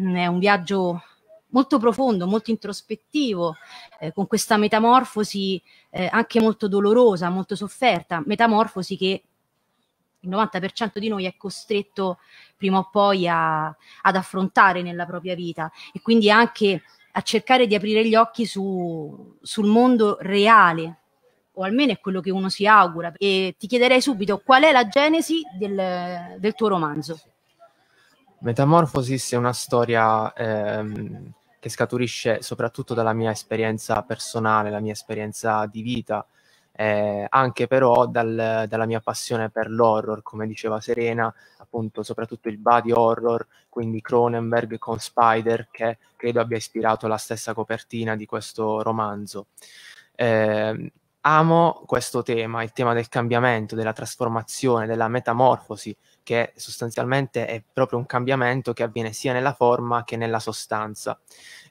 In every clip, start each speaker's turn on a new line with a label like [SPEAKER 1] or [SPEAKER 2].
[SPEAKER 1] Mm, è un viaggio molto profondo, molto introspettivo, eh, con questa metamorfosi eh, anche molto dolorosa, molto sofferta, metamorfosi che il 90% di noi è costretto prima o poi a, ad affrontare nella propria vita e quindi anche a cercare di aprire gli occhi su, sul mondo reale, o almeno è quello che uno si augura. E ti chiederei subito qual è la genesi del, del tuo romanzo.
[SPEAKER 2] Metamorphosis è una storia ehm, che scaturisce soprattutto dalla mia esperienza personale, la mia esperienza di vita, eh, anche però dal, dalla mia passione per l'horror, come diceva Serena, appunto soprattutto il body horror, quindi Cronenberg con Spider, che credo abbia ispirato la stessa copertina di questo romanzo. Eh, amo questo tema, il tema del cambiamento, della trasformazione, della metamorfosi, che sostanzialmente è proprio un cambiamento che avviene sia nella forma che nella sostanza.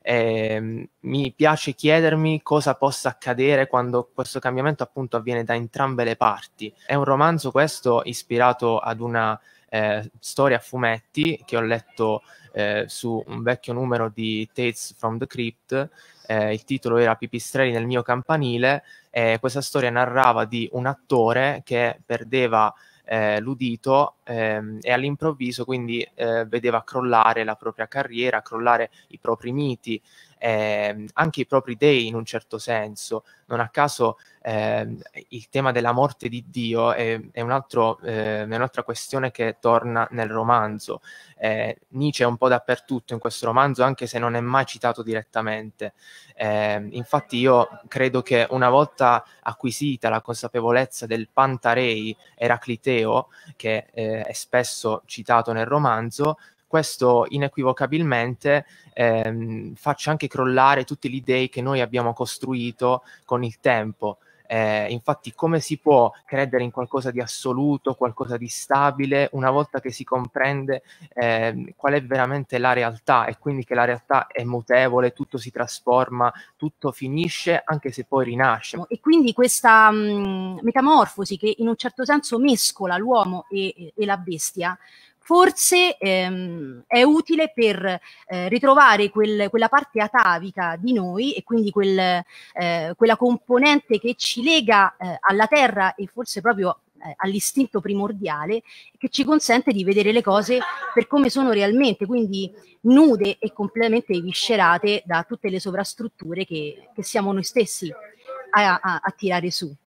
[SPEAKER 2] E, ehm, mi piace chiedermi cosa possa accadere quando questo cambiamento appunto avviene da entrambe le parti. È un romanzo questo ispirato ad una eh, storia a fumetti che ho letto eh, su un vecchio numero di Tales from the Crypt. Eh, il titolo era Pipistrelli nel mio campanile e questa storia narrava di un attore che perdeva eh, l'udito ehm, e all'improvviso quindi eh, vedeva crollare la propria carriera, crollare i propri miti, eh, anche i propri dei in un certo senso. Non a caso eh, il tema della morte di Dio è, è, un altro, eh, è un'altra questione che torna nel romanzo. Eh, Nietzsche è un po' dappertutto in questo romanzo, anche se non è mai citato direttamente. Ehm, infatti io credo che una volta acquisita la consapevolezza del pantarei eracliteo, che eh, è spesso citato nel romanzo, questo inequivocabilmente ehm, faccia anche crollare tutti gli dei che noi abbiamo costruito con il tempo. Eh, infatti, come si può credere in qualcosa di assoluto, qualcosa di stabile, una volta che si comprende eh, qual è veramente la realtà e quindi che la realtà è mutevole, tutto si trasforma, tutto finisce, anche se poi rinasce.
[SPEAKER 1] E quindi questa mh, mm, metamorfosi che in un certo senso mescola l'uomo e, e la bestia forse ehm, è utile per eh, ritrovare quel, quella parte atavica di noi e quindi quel, eh, quella componente che ci lega eh, alla terra e forse proprio eh, all'istinto primordiale che ci consente di vedere le cose per come sono realmente, quindi nude e completamente viscerate da tutte le sovrastrutture che, che siamo noi stessi a, a, a tirare su.